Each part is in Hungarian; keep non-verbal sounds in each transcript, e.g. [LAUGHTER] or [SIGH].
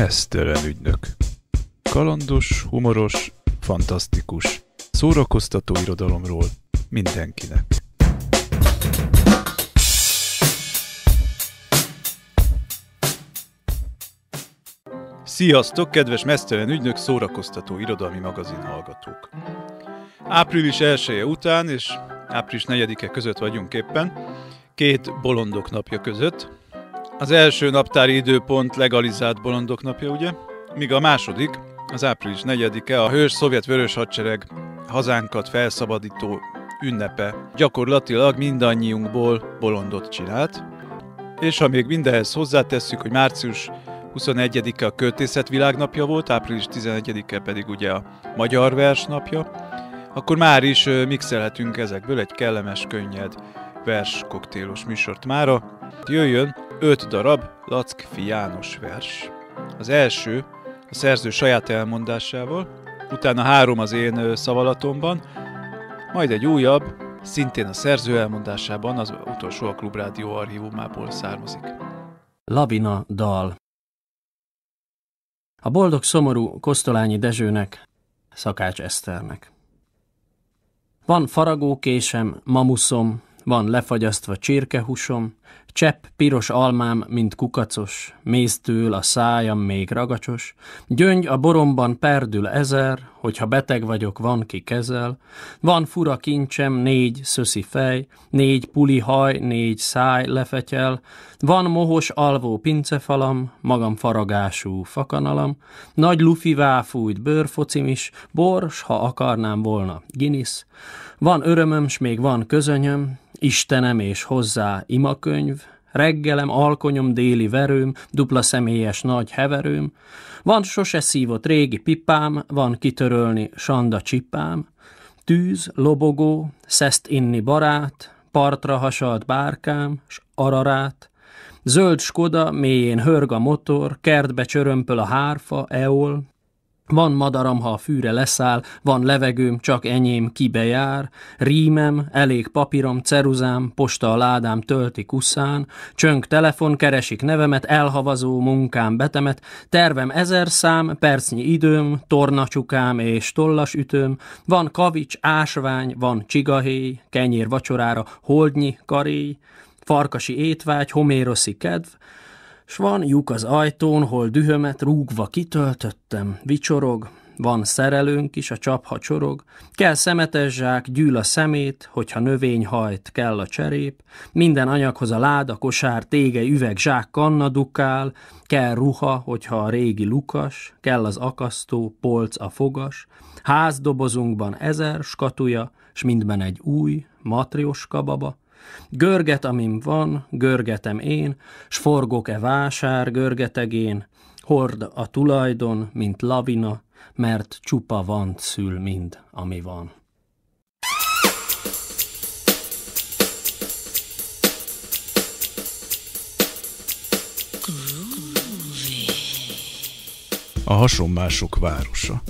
Mesztelen ügynök. Kalandos, humoros, fantasztikus. Szórakoztató irodalomról mindenkinek. Sziasztok, kedves Mesztelen ügynök szórakoztató irodalmi magazin hallgatók! Április 1 -e után és április 4-e között vagyunk éppen, két bolondok napja között, az első naptári időpont legalizált bolondok napja, ugye? Míg a második, az április 4-e a hős szovjet vörös hadsereg hazánkat felszabadító ünnepe. Gyakorlatilag mindannyiunkból bolondot csinált. És ha még mindenhez hozzátesszük, hogy március 21-e a költészet világnapja volt, április 11-e pedig ugye a magyar vers napja, akkor már is mixelhetünk ezekből egy kellemes, könnyed vers koktélos műsort mára. Jöjjön 5 darab Lackfi János vers. Az első a szerző saját elmondásával, utána három az én szavalatomban, majd egy újabb, szintén a szerző elmondásában, az utolsó a Klubrádió archívumából származik. Labina dal A boldog szomorú Kosztolányi Dezsőnek, Szakács Eszternek. Van faragókésem, mamuszom, van lefagyasztva csirkehusom, Csepp piros almám, mint kukacos, méztől a szájam még ragacsos, gyöngy a boromban perdül ezer, hogyha beteg vagyok, van ki kezel, van fura kincsem, négy szöszi fej, négy puli haj, négy száj lefetyel, van mohos alvó pincefalam, magam faragású fakanalam, nagy lufi fújt bőrfocim is, bors, ha akarnám volna, Guinness. van örömöm, s még van közönyöm, Istenem és hozzá imakönyv, reggelem, alkonyom, déli verőm, dupla személyes nagy heverőm, van sose szívott régi pipám, van kitörölni sanda csipám, tűz, lobogó, szeszt inni barát, partra hasalt bárkám, s ararát, zöld skoda, mélyén hörg a motor, kertbe csörömpöl a hárfa, eol, van madaram, ha a fűre leszáll, van levegőm, csak enyém, kibejár, rímem, elég papírom, ceruzám, posta a ládám tölti kuszán, csönk telefon, keresik nevemet, elhavazó munkám betemet, tervem ezer szám, percnyi időm, tornacsukám és tollas ütőm, van kavics, ásvány, van csigahéj, kenyér vacsorára, holdnyi, karéj, farkasi étvágy, homéroszi kedv, s van lyuk az ajtón, hol dühömet rúgva kitöltöttem, vicsorog, van szerelőnk is, a csapha csorog, kell szemetes zsák, gyűl a szemét, hogyha növény hajt, kell a cserép, minden anyaghoz a láda, kosár, tége, üveg, zsák, kanna dukál, kell ruha, hogyha a régi lukas, kell az akasztó, polc a fogas, házdobozunkban ezer skatuja, s mindben egy új, matrioska baba, Görget, amim van, görgetem én, s forgok-e vásár görgetegén, hord a tulajdon, mint lavina, mert csupa van szül mind, ami van. A hasonmások városa.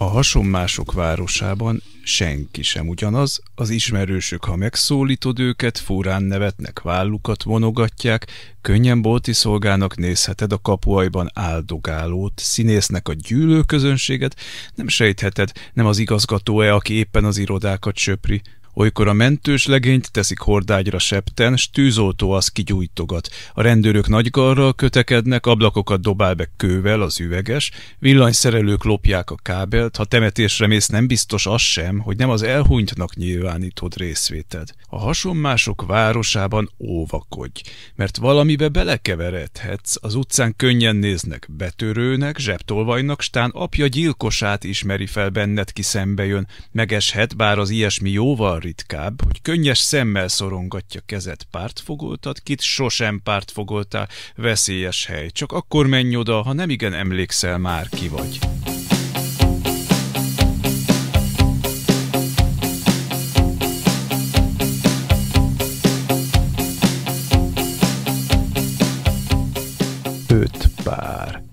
A hasonmások városában senki sem ugyanaz, az ismerősök, ha megszólítod őket, furán nevetnek, vállukat vonogatják, könnyen bolti szolgának nézheted a kapuajban áldogálót, színésznek a gyűlő közönséget, nem sejtheted, nem az igazgató-e, aki éppen az irodákat söpri, Olykor a mentős legényt teszik hordágyra septen, s tűzoltó az kigyújtogat. A rendőrök nagygarral kötekednek, ablakokat dobál be kővel az üveges, villanyszerelők lopják a kábelt, ha temetésre mész nem biztos az sem, hogy nem az elhunytnak nyilvánítod részvéted. A hasonmások városában óvakodj, mert valamibe belekeveredhetsz, az utcán könnyen néznek betörőnek, zsebtolvajnak, stán apja gyilkosát ismeri fel benned, ki szembe jön, megeshet, bár az ilyesmi jóval legritkább, hogy könnyes szemmel szorongatja kezet pártfogoltat, kit sosem pártfogoltál, veszélyes hely. Csak akkor menj oda, ha nem igen emlékszel már ki vagy. Öt pár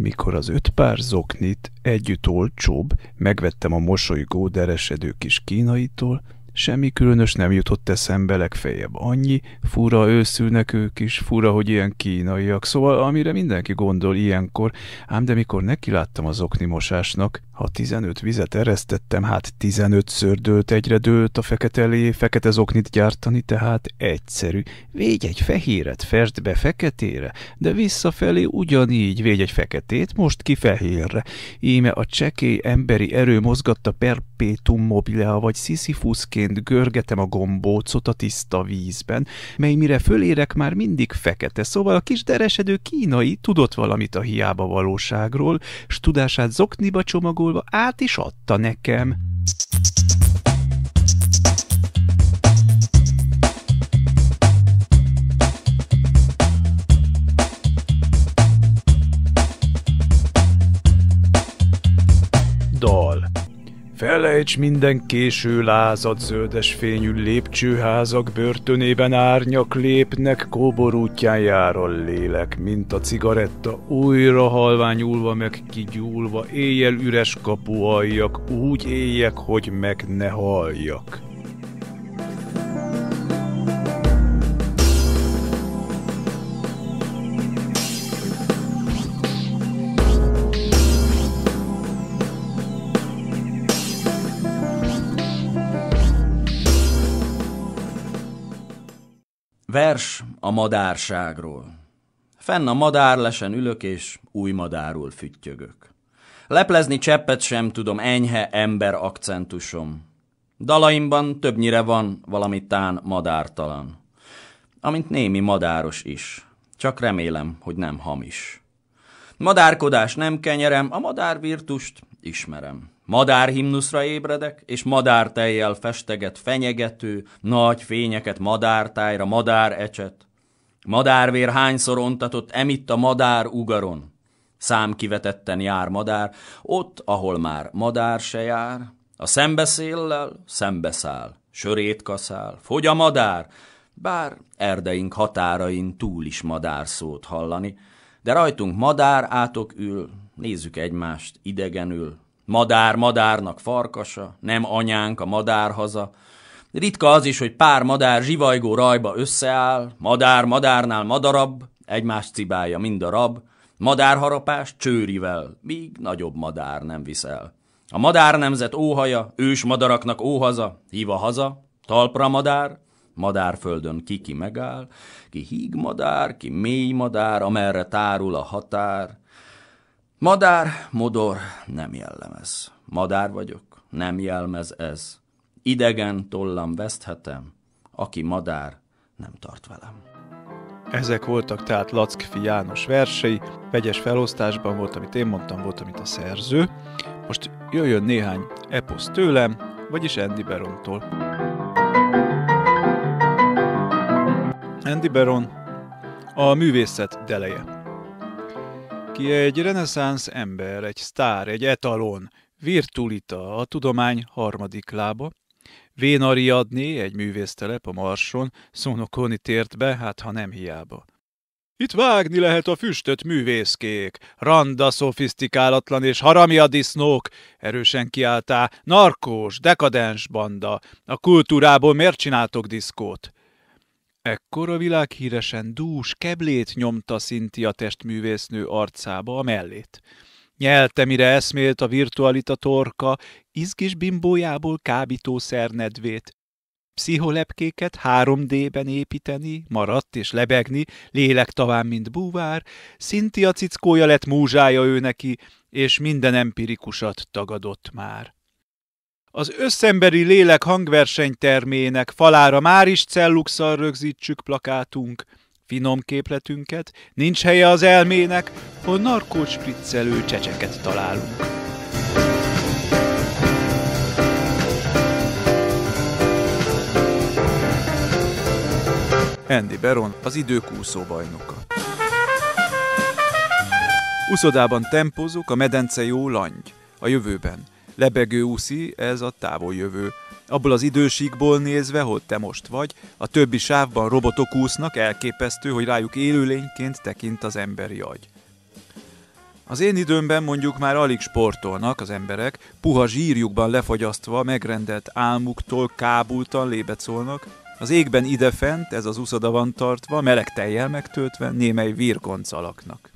mikor az öt pár zoknit együtt olcsóbb megvettem a mosolygó deresedő kis kínaitól, Semmi különös nem jutott eszembe, legfeljebb annyi, fura őszülnek ők is, fura, hogy ilyen kínaiak, szóval amire mindenki gondol ilyenkor, ám de mikor nekiláttam az oknimosásnak, ha tizenöt vizet eresztettem, hát tizenötször dőlt egyre dőlt a fekete lé, fekete zoknit gyártani, tehát egyszerű. Végy egy fehéret, fest be feketére, de visszafelé ugyanígy végy egy feketét, most ki fehérre. Íme a csekély emberi erő mozgatta perpétum mobile, vagy sziszifuszként gyerekként görgetem a gombócot a tiszta vízben, mely mire fölérek már mindig fekete, szóval a kis deresedő kínai tudott valamit a hiába valóságról, s tudását zokniba csomagolva át is adta nekem. Felejts minden késő lázad, zöldes fényű lépcsőházak börtönében árnyak lépnek, kóbor útján jár a lélek, mint a cigaretta, újra halványulva meg kigyúlva, éjjel üres aljak, úgy éljek, hogy meg ne halljak. Vers a madárságról. Fenn a madár lesen ülök, és új madárul füttyögök. Leplezni cseppet sem tudom, enyhe ember akcentusom. Dalaimban többnyire van valami tán madártalan. Amint némi madáros is. Csak remélem, hogy nem hamis. Madárkodás nem kenyerem, a madárvirtust ismerem madárhimnuszra ébredek, és madártejjel festeget fenyegető, nagy fényeket madártájra, ecset. Madárvér hányszor ontatott emitt a madár ugaron. Szám kivetetten jár madár, ott, ahol már madár se jár, a szembeszéllel szembeszáll, sörét kaszál, fogy a madár, bár erdeink határain túl is madár szót hallani, de rajtunk madár átok ül, nézzük egymást idegenül, Madár madárnak farkasa, nem anyánk a madárhaza. Ritka az is, hogy pár madár zsivajgó rajba összeáll, madár madárnál madarab, egymás cibálja mind a rab, madárharapás csőrivel, míg nagyobb madár nem visel. A madár nemzet óhaja, ős madaraknak óhaza, híva haza, talpra madár, madárföldön ki ki megáll, ki híg madár, ki mély madár, amerre tárul a határ, Madár, modor, nem jellemez. Madár vagyok, nem jelmez ez. Idegen tollam veszthetem, aki madár, nem tart velem. Ezek voltak tehát Lackfi János versei, vegyes felosztásban volt, amit én mondtam, volt, amit a szerző. Most jöjjön néhány eposz tőlem, vagyis Andy Berontól. Andy Beron, a művészet deleje ki egy reneszánsz ember, egy sztár, egy etalon, virtulita, a tudomány harmadik lába, Vén Ariadné, egy művésztelep a Marson, szónokoni tért be, hát ha nem hiába. Itt vágni lehet a füstöt művészkék, randa szofisztikálatlan és haramja disznók, erősen kiáltá, narkós, dekadens banda, a kultúrából miért csináltok diszkót? Ekkor a világhíresen dús keblét nyomta szinti a testművésznő arcába a mellét. Nyelte, mire eszmélt a virtualita torka, izgis bimbójából kábító szernedvét. Pszicholepkéket 3D-ben építeni, maradt és lebegni, lélek taván, mint búvár, a cickója lett múzsája ő neki, és minden empirikusat tagadott már. Az összemberi lélek hangversenytermének falára már is celluxal rögzítsük plakátunk, finom képletünket, nincs helye az elmének, hol narkóspriccelő csecseket találunk. Andy Beron, az idők úszó bajnoka. Uszodában tempozok, a medence jó langy, a jövőben – lebegő úszi, ez a távol jövő. Abból az idősíkból nézve, hogy te most vagy, a többi sávban robotok úsznak, elképesztő, hogy rájuk élőlényként tekint az emberi agy. Az én időmben mondjuk már alig sportolnak az emberek, puha zsírjukban lefagyasztva, megrendelt álmuktól kábultan lébecolnak, az égben idefent, ez az uszoda van tartva, meleg tejjel megtöltve, némely alaknak.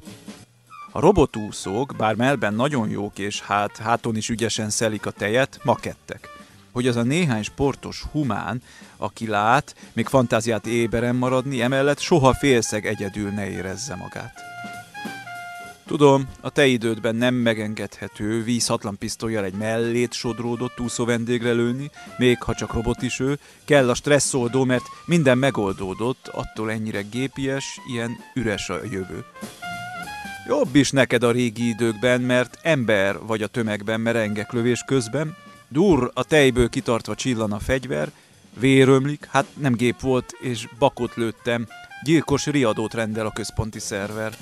A robotúszók, bár melben nagyon jók és hát háton is ügyesen szelik a tejet, makettek. Hogy az a néhány sportos humán, aki lát, még fantáziát éberen maradni, emellett soha félszeg egyedül ne érezze magát. Tudom, a te idődben nem megengedhető vízhatlan pisztolyjal egy mellét sodródott úszó vendégre lőni, még ha csak robot is ő, kell a stresszoldó, mert minden megoldódott, attól ennyire gépies, ilyen üres a jövő. Jobb is neked a régi időkben, mert ember vagy a tömegben merengek lövés közben, dur a tejből kitartva csillan a fegyver, vérömlik, hát nem gép volt, és bakot lőttem, gyilkos riadót rendel a központi szerver.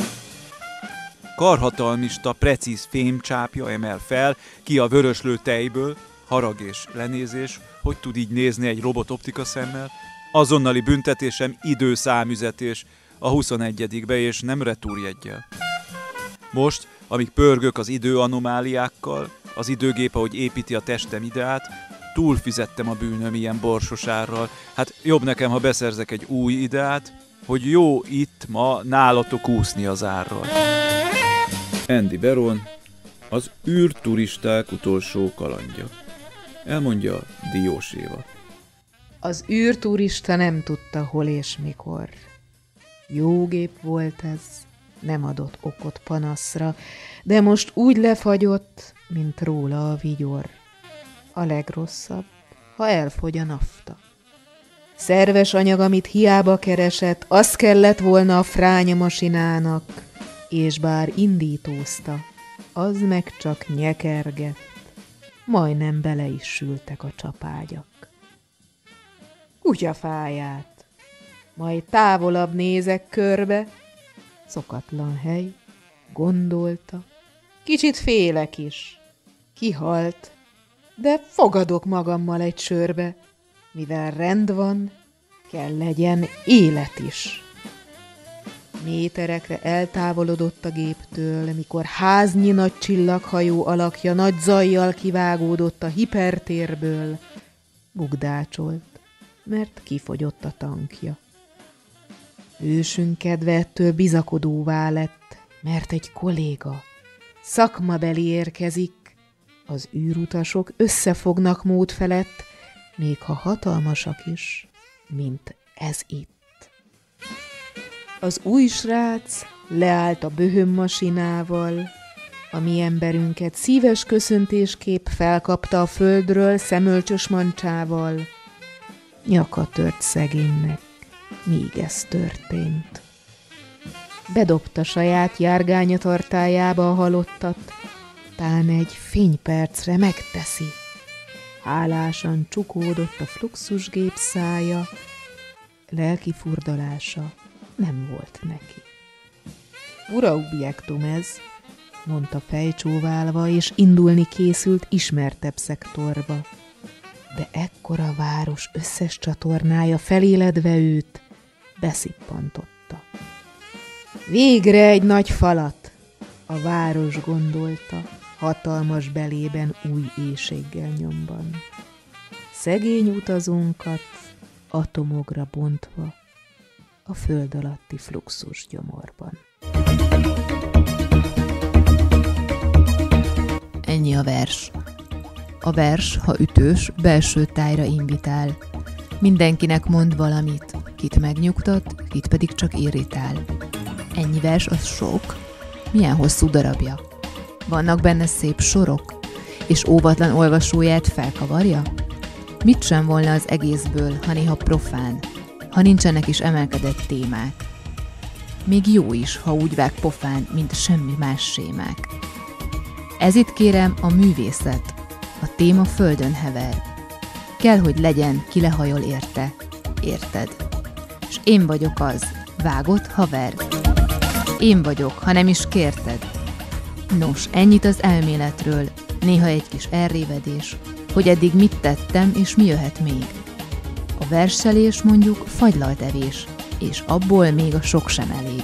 Karhatalmista, precíz fémcsápja emel fel, ki a vöröslő tejből, harag és lenézés, hogy tud így nézni egy robot optika szemmel, azonnali büntetésem időszámüzetés a 21-be és nem retúrjegyel. Most, amíg pörgök az idő anomáliákkal, az időgép, ahogy építi a testem ideát, túlfizettem a bűnöm ilyen borsosárral. Hát jobb nekem, ha beszerzek egy új ideát, hogy jó itt ma nálatok úszni az árral. Andy Beron, az űrturisták utolsó kalandja. Elmondja Diós Éva. Az űrturista nem tudta hol és mikor. Jó gép volt ez, nem adott okot panaszra, de most úgy lefagyott, mint róla a vigyor. A legrosszabb, ha elfogy a nafta. Szerves anyag, amit hiába keresett, az kellett volna a fránya masinának, és bár indítózta, az meg csak nyekergett, majdnem bele is sültek a csapágyak. Kutyafáját, majd távolabb nézek körbe, Szokatlan hely, gondolta, kicsit félek is. Kihalt, de fogadok magammal egy sörbe, mivel rend van, kell legyen élet is. Méterekre eltávolodott a géptől, mikor háznyi nagy csillaghajó alakja nagy zajjal kivágódott a hipertérből, bugdácsolt, mert kifogyott a tankja. Ősünk kedve ettől bizakodóvá lett, mert egy kolléga, szakmabeli érkezik, az űrutasok összefognak mód felett, még ha hatalmasak is, mint ez itt. Az új srác leállt a masinával, a mi emberünket szíves köszöntéskép felkapta a földről szemölcsös mancsával, nyaka tört szegénynek míg ez történt. Bedobta saját tartájába a halottat, tán egy fénypercre megteszi. Hálásan csukódott a fluxusgép szája, lelki furdalása nem volt neki. Ura objektum ez, mondta fejcsóválva, és indulni készült ismertebb szektorba de ekkor a város összes csatornája feléledve őt beszippantotta. Végre egy nagy falat, a város gondolta, hatalmas belében új éjséggel nyomban. Szegény utazónkat atomokra bontva a föld alatti fluxus gyomorban. Ennyi a vers. A vers, ha ütős, belső tájra invitál. Mindenkinek mond valamit, kit megnyugtat, kit pedig csak irritál. Ennyi vers az sok. Milyen hosszú darabja. Vannak benne szép sorok, és óvatlan olvasóját felkavarja? Mit sem volna az egészből, ha néha profán, ha nincsenek is emelkedett témák. Még jó is, ha úgy vág pofán, mint semmi más sémák. Ez itt kérem a művészet, a téma földön hever. Kell, hogy legyen, ki lehajol érte. Érted. És én vagyok az, vágott haver. Én vagyok, ha nem is kérted. Nos, ennyit az elméletről, néha egy kis elrévedés, hogy eddig mit tettem és mi jöhet még. A verselés mondjuk fagylaltevés, és abból még a sok sem elég.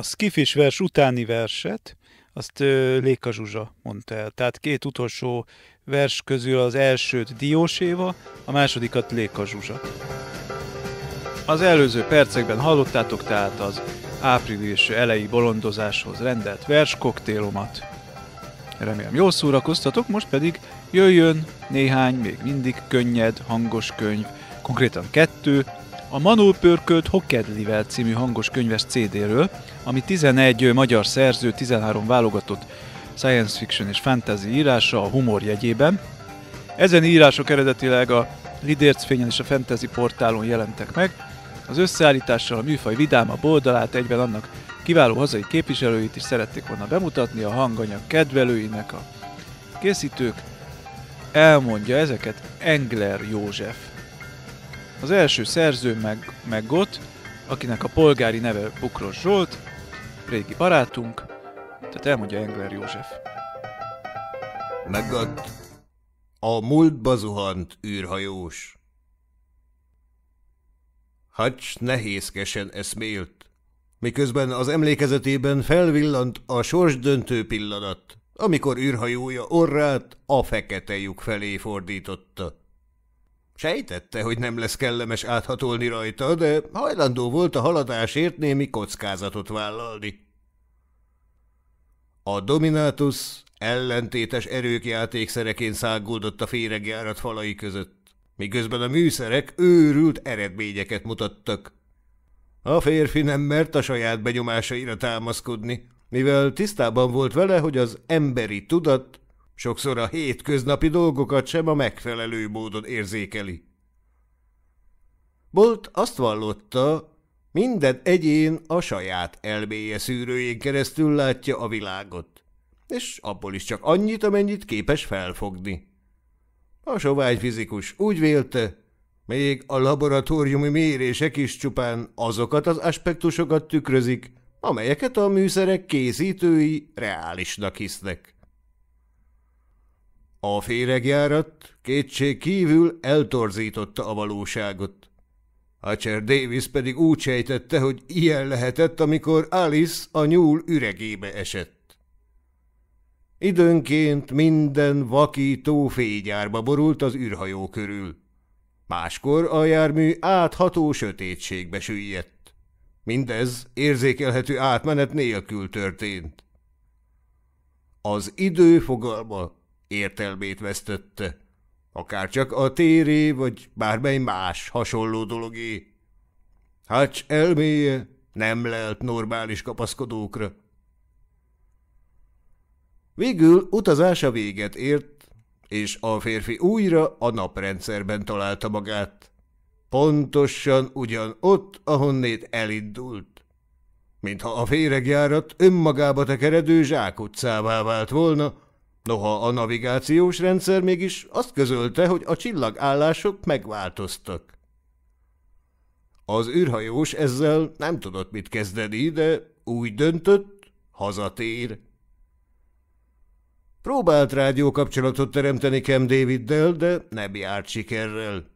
a skifis vers utáni verset, azt Léka Zsuzsa mondta el. Tehát két utolsó vers közül az elsőt Diós Éva, a másodikat Léka Zsuzsa. Az előző percekben hallottátok tehát az április elejé bolondozáshoz rendelt vers koktélomat. Remélem jól szórakoztatok, most pedig jöjjön néhány még mindig könnyed, hangos könyv, konkrétan kettő, a Manó pörkölt Hokedlivel című hangos könyves CD-ről, ami 11 magyar szerző, 13 válogatott science fiction és fantasy írása a humor jegyében. Ezen írások eredetileg a fényen és a Fantasy portálon jelentek meg. Az összeállítással a műfaj vidám a boldalát, egyben annak kiváló hazai képviselőit is szerették volna bemutatni a hanganyag kedvelőinek a készítők. Elmondja ezeket Engler József. Az első szerző meg, meg Gott, akinek a polgári neve Bukros Zsolt, régi barátunk, tehát elmondja Engler József. Meggott a múltba zuhant űrhajós. Hacs nehézkesen eszmélt, miközben az emlékezetében felvillant a sorsdöntő pillanat, amikor űrhajója orrát a fekete lyuk felé fordította. Sejtette, hogy nem lesz kellemes áthatolni rajta, de hajlandó volt a haladásért némi kockázatot vállalni. A Dominatus ellentétes erők játékszereként száguldott a féregjárat falai között, miközben a műszerek őrült eredményeket mutattak. A férfi nem mert a saját benyomásaira támaszkodni, mivel tisztában volt vele, hogy az emberi tudat Sokszor a hétköznapi dolgokat sem a megfelelő módon érzékeli. Bolt azt vallotta, minden egyén a saját elméje szűrőjén keresztül látja a világot, és abból is csak annyit, amennyit képes felfogni. A sovány fizikus úgy vélte, még a laboratóriumi mérések is csupán azokat az aspektusokat tükrözik, amelyeket a műszerek készítői reálisnak hisznek. A féregjárat kétség kívül eltorzította a valóságot. Hacser Davis pedig úgy sejtette, hogy ilyen lehetett, amikor Alice a nyúl üregébe esett. Időnként minden vakító fégyárba borult az űrhajó körül. Máskor a jármű átható sötétségbe süllyedt. Mindez érzékelhető átmenet nélkül történt. Az idő fogalma értelmét vesztette. Akár csak a téré, vagy bármely más hasonló dologé. Hács elméje nem lelt normális kapaszkodókra. Végül utazása véget ért, és a férfi újra a naprendszerben találta magát. Pontosan ugyan ott, ahonnét elindult. Mintha a féregjárat önmagába tekeredő zsákutcává vált volna, Noha a navigációs rendszer mégis azt közölte, hogy a csillagállások megváltoztak. Az űrhajós ezzel nem tudott mit kezdeni, de úgy döntött, hazatér. Próbált rádiókapcsolatot teremteni kem Daviddel, de nem járt sikerrel.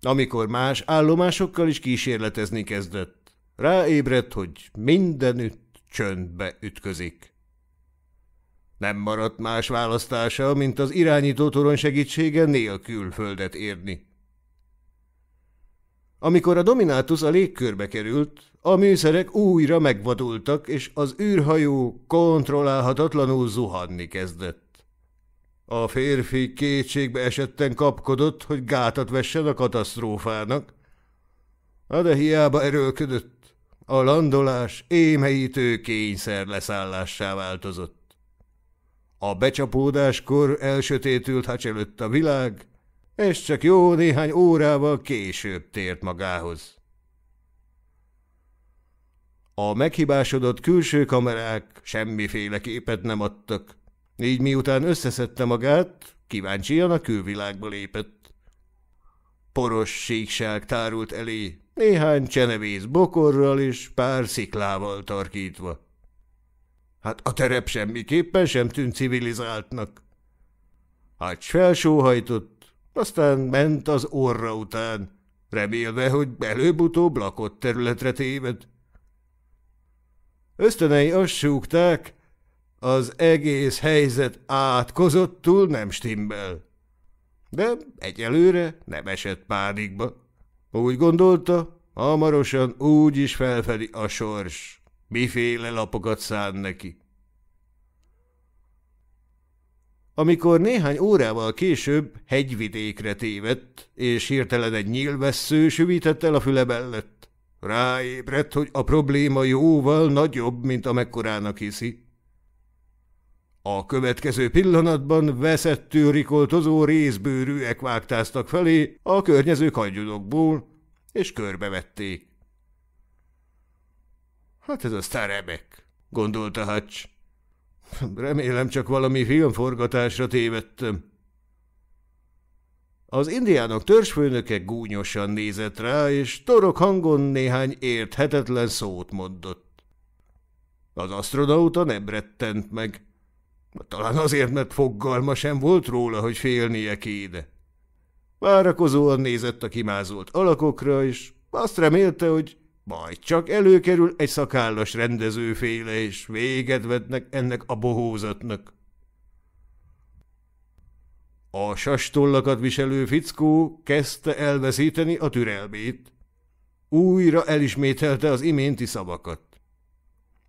Amikor más állomásokkal is kísérletezni kezdett, ráébredt, hogy mindenütt csöndbe ütközik. Nem maradt más választása, mint az irányító torony segítsége nélkül földet érni. Amikor a Dominátus a légkörbe került, a műszerek újra megvadultak, és az űrhajó kontrollálhatatlanul zuhanni kezdett. A férfi kétségbe esetten kapkodott, hogy gátat vessen a katasztrófának. De hiába erőlködött, a landolás émeítő kényszer leszállássá változott. A becsapódáskor elsötétült hacs előtt a világ, és csak jó néhány órával később tért magához. A meghibásodott külső kamerák semmiféle képet nem adtak, így miután összeszedte magát, kíváncsian a külvilágba lépett. Poros síkság tárult elé, néhány csenevész bokorral és pár sziklával tarkítva. Hát a terep semmiképpen sem tűnt civilizáltnak. Hát felsóhajtott, aztán ment az orra után, remélve, hogy előbb-utóbb lakott területre téved. Ösztönei azt súgták, az egész helyzet átkozottul nem stimmel. De egyelőre nem esett pánikba. Úgy gondolta, hamarosan úgy is felfedi a sors. Miféle lapokat szán neki? Amikor néhány órával később hegyvidékre tévedt, és hirtelen egy nyílvessző süvített el a füle mellett, ráébredt, hogy a probléma jóval nagyobb, mint amekkorának hiszi. A következő pillanatban veszettő rikoltozó részbőrűek vágtáztak felé a környező kagyudokból, és körbevették. Hát ez aztán remek, gondolta Hacs. Remélem csak valami filmforgatásra tévedtem. Az indiánok törzsfőnöke gúnyosan nézett rá, és torok hangon néhány érthetetlen szót mondott. Az asztronauta nem rettent meg. Talán azért, mert foggalma sem volt róla, hogy félnie kéne. Várakozóan nézett a kimázolt alakokra, és azt remélte, hogy majd csak előkerül egy szakállas rendezőféle, és véget vetnek ennek a bohózatnak. A sastollakat viselő fickó kezdte elveszíteni a türelmét. Újra elismételte az iménti szavakat.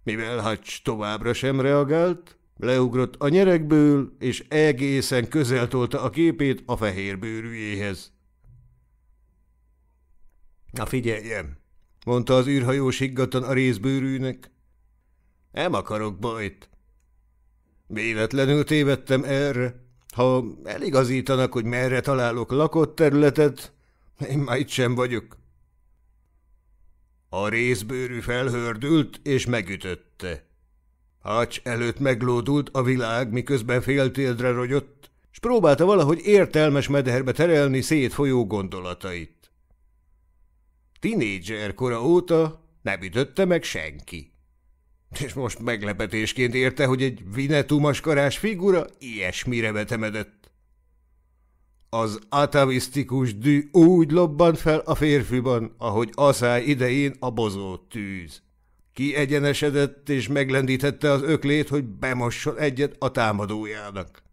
Mivel Hacs továbbra sem reagált, leugrott a nyerekből, és egészen közel tolta a képét a fehér bőrűjéhez. – Na figyeljem! mondta az űrhajós higgatan a részbőrűnek. Nem akarok bajt. Véletlenül tévedtem erre. Ha eligazítanak, hogy merre találok lakott területet, én már itt sem vagyok. A részbőrű felhördült és megütötte. Hacs előtt meglódult a világ, miközben féltéldre rogyott, s próbálta valahogy értelmes mederbe terelni szétfolyó gondolatait. Tinédzser kora óta nem ütötte meg senki. És most meglepetésként érte, hogy egy maskarás figura ilyesmire betemedett. Az atavisztikus dű úgy lobbant fel a férfiban, ahogy aszály idején a bozó tűz. Kiegyenesedett és meglendítette az öklét, hogy bemosson egyet a támadójának.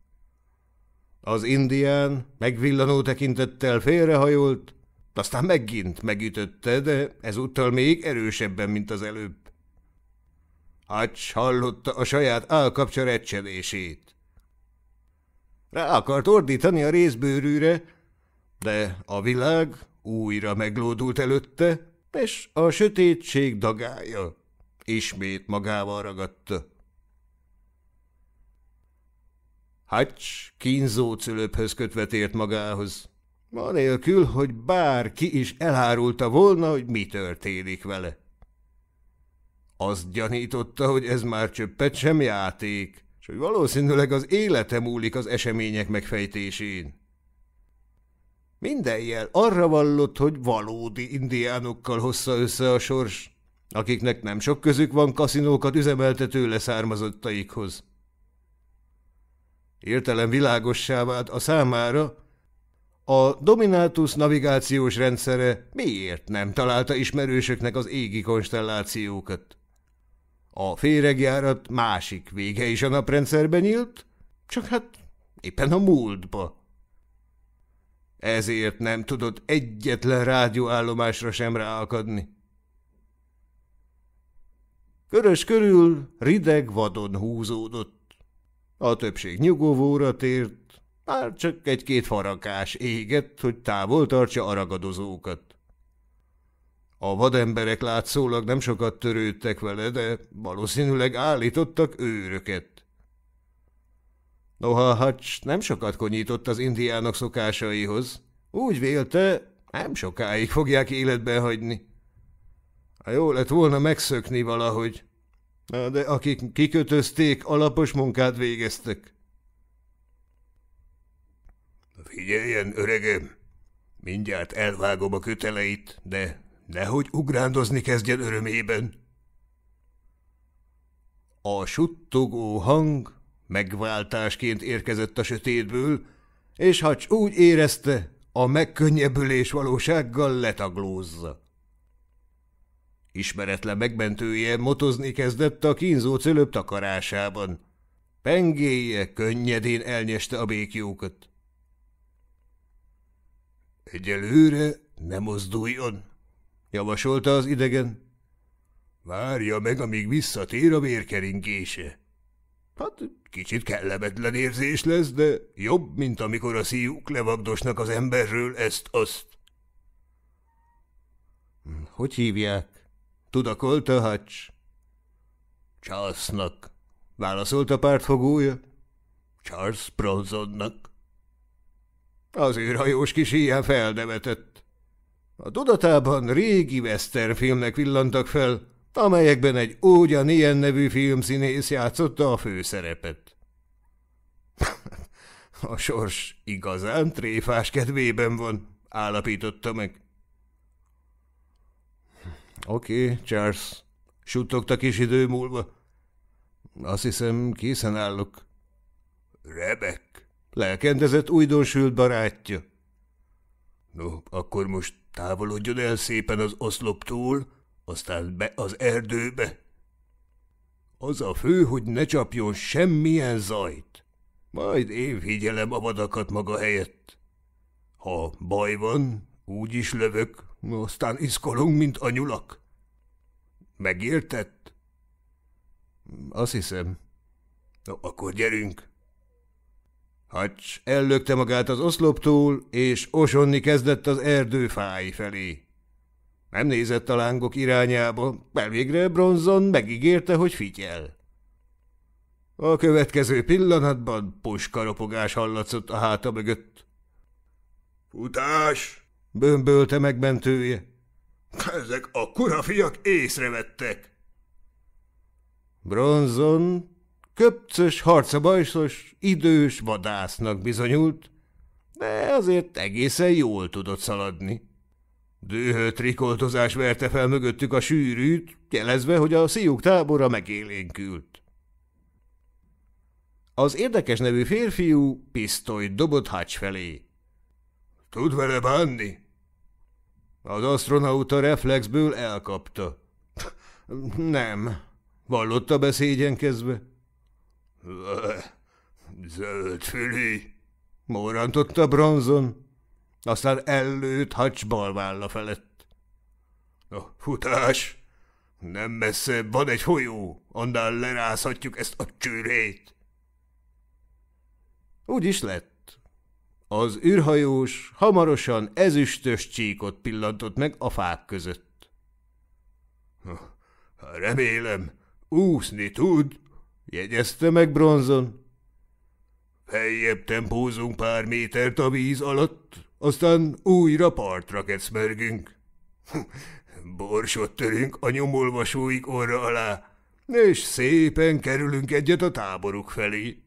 Az indián megvillanó tekintettel félrehajolt, aztán megint megütötte, de ezúttal még erősebben, mint az előbb. Hacs hallotta a saját állkapcsa recsedését. Rá akart ordítani a részbőrűre, de a világ újra meglódult előtte, és a sötétség dagája ismét magával ragadta. Hacs kínzó cülöphöz kötve tért magához anélkül, hogy bárki is elárulta volna, hogy mi történik vele. Azt gyanította, hogy ez már csöppet sem játék, és hogy valószínűleg az élete múlik az események megfejtésén. Minden jel arra vallott, hogy valódi indiánokkal hossza össze a sors, akiknek nem sok közük van kaszinókat üzemeltető leszármazottaikhoz. Értelem világossá vált a számára, a Dominatus navigációs rendszere miért nem találta ismerősöknek az égi konstellációkat? A féregjárat másik vége is a naprendszerbe nyílt, csak hát éppen a múltba. Ezért nem tudott egyetlen rádióállomásra sem ráakadni. Körös körül rideg vadon húzódott. A többség nyugovóra tért, már csak egy-két farakás égett, hogy távol tartsa a ragadozókat. A vademberek látszólag nem sokat törődtek vele, de valószínűleg állítottak őröket. Noha Hacs nem sokat konyított az indiánok szokásaihoz, úgy vélte, nem sokáig fogják életbe hagyni. Ha jó lett volna megszökni valahogy, de akik kikötözték, alapos munkát végeztek. Figyeljen, öregem! Mindjárt elvágom a köteleit, de nehogy ugrándozni kezdjen örömében. A suttogó hang megváltásként érkezett a sötétből, és Hacs úgy érezte, a megkönnyebbülés valósággal letaglózza. Ismeretlen megmentője motozni kezdett a kínzó cölöp takarásában. Pengéje könnyedén elnyeste a békjókat. Egyelőre ne mozduljon, javasolta az idegen. Várja meg, amíg visszatér a vérkeringése. Hát kicsit kellemetlen érzés lesz, de jobb, mint amikor a szíjuk levagdosnak az emberről ezt-azt. Hogy hívják? Tudakolta Hacs. Charlesnak – válaszolta pártfogója. Charles Bronsonnak. Az űrhajós kis híján felnevetett. A tudatában régi westernfilmnek villantak fel, amelyekben egy ógyan ilyen nevű filmszínész játszotta a főszerepet. [LAUGHS] a sors igazán tréfás kedvében van, állapította meg. Oké, okay, Charles, suttogta kis idő múlva. Azt hiszem, készen állok. Rebek, Lelkendezett újdonsült barátja. No, akkor most távolodjon el szépen az oszloptól, aztán be az erdőbe. Az a fő, hogy ne csapjon semmilyen zajt. Majd én figyelem a vadakat maga helyett. Ha baj van, úgy is lövök, aztán iszkolunk, mint a nyulak. Megértett? Azt hiszem. Na, akkor gyerünk. Hacs ellökte magát az oszloptól, és osonni kezdett az erdő fái felé. Nem nézett a lángok irányába, belvégre Bronzon megígérte, hogy figyel. A következő pillanatban puskaropogás hallatszott a háta mögött. – Futás! – bömbölte megmentője. – Ezek a kurafiak észrevettek! Bronzon Köpcös, harcabajsos, idős vadásznak bizonyult, de azért egészen jól tudott szaladni. Dühött rikoltozás verte fel mögöttük a sűrűt, jelezve, hogy a szíjuk tábora megélénkült. Az érdekes nevű férfiú pisztolyt dobott hács felé. – Tud vele bánni? Az astronauta reflexből elkapta. – Nem – vallotta beszégyenkezve. Zöld füli! – morrantotta bronzon. Aztán ellőtt hacs balválla felett. – A futás! Nem messze van egy folyó, annál lerázhatjuk ezt a csőrét. Úgy is lett. Az űrhajós hamarosan ezüstös csíkot pillantott meg a fák között. – Remélem, úszni tud! Jegyezte meg Bronzon? Feljebb tempózunk pár métert a víz alatt, aztán újra partra kecmergünk. [LAUGHS] Borsot törünk a nyomolvasóik orra alá, és szépen kerülünk egyet a táboruk felé.